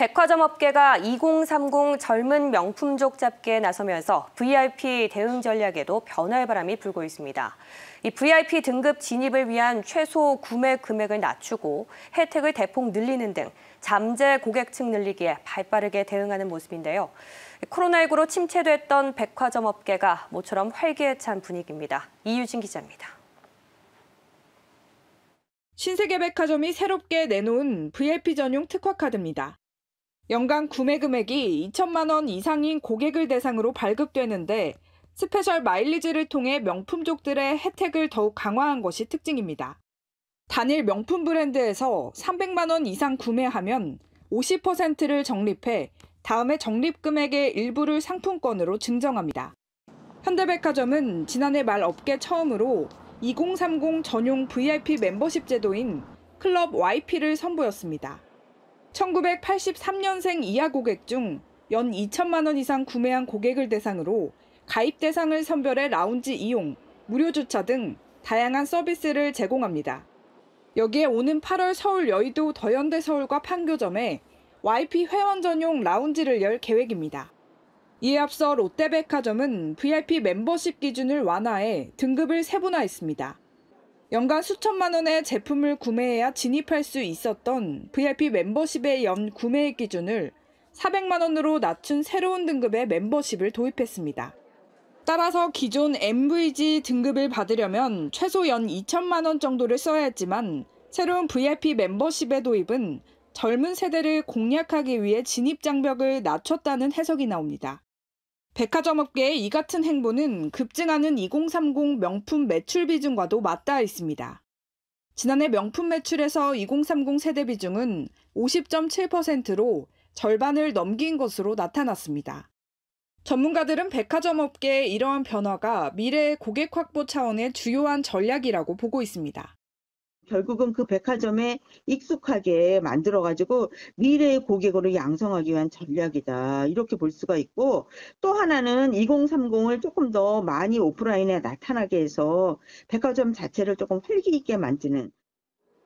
백화점 업계가 2030 젊은 명품족 잡기에 나서면서 VIP 대응 전략에도 변화의 바람이 불고 있습니다. 이 VIP 등급 진입을 위한 최소 구매 금액을 낮추고 혜택을 대폭 늘리는 등 잠재 고객층 늘리기에 발빠르게 대응하는 모습인데요. 코로나19로 침체됐던 백화점 업계가 모처럼 활기에 찬 분위기입니다. 이유진 기자입니다. 신세계 백화점이 새롭게 내놓은 VIP 전용 특화 카드입니다. 연간 구매 금액이 2천만 원 이상인 고객을 대상으로 발급되는데 스페셜 마일리지를 통해 명품족들의 혜택을 더욱 강화한 것이 특징입니다. 단일 명품 브랜드에서 300만 원 이상 구매하면 50%를 적립해 다음에 적립 금액의 일부를 상품권으로 증정합니다. 현대백화점은 지난해 말 업계 처음으로 2030 전용 VIP 멤버십 제도인 클럽 YP를 선보였습니다. 1983년생 이하 고객 중 연 2천만 원 이상 구매한 고객을 대상으로 가입 대상을 선별해 라운지 이용, 무료 주차 등 다양한 서비스를 제공합니다. 여기에 오는 8월 서울 여의도 더현대 서울과 판교점에 YP 회원 전용 라운지를 열 계획입니다. 이에 앞서 롯데백화점은 VIP 멤버십 기준을 완화해 등급을 세분화했습니다. 연간 수천만 원의 제품을 구매해야 진입할 수 있었던 VIP 멤버십의 연 구매액 기준을 400만 원으로 낮춘 새로운 등급의 멤버십을 도입했습니다. 따라서 기존 MVG 등급을 받으려면 최소 연 2천만 원 정도를 써야 했지만 새로운 VIP 멤버십의 도입은 젊은 세대를 공략하기 위해 진입 장벽을 낮췄다는 해석이 나옵니다. 백화점 업계의 이 같은 행보는 급증하는 2030 명품 매출 비중과도 맞닿아 있습니다. 지난해 명품 매출에서 2030 세대 비중은 50.7%로 절반을 넘긴 것으로 나타났습니다. 전문가들은 백화점 업계의 이러한 변화가 미래의 고객 확보 차원의 주요한 전략이라고 보고 있습니다. 결국은 그 백화점에 익숙하게 만들어가지고 미래의 고객으로 양성하기 위한 전략이다. 이렇게 볼 수가 있고 또 하나는 2030을 조금 더 많이 오프라인에 나타나게 해서 백화점 자체를 조금 활기 있게 만드는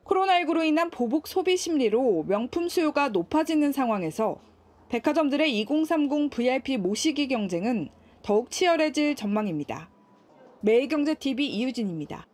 코로나19로 인한 보복 소비 심리로 명품 수요가 높아지는 상황에서 백화점들의 2030 VIP 모시기 경쟁은 더욱 치열해질 전망입니다. 매일경제TV 이유진입니다.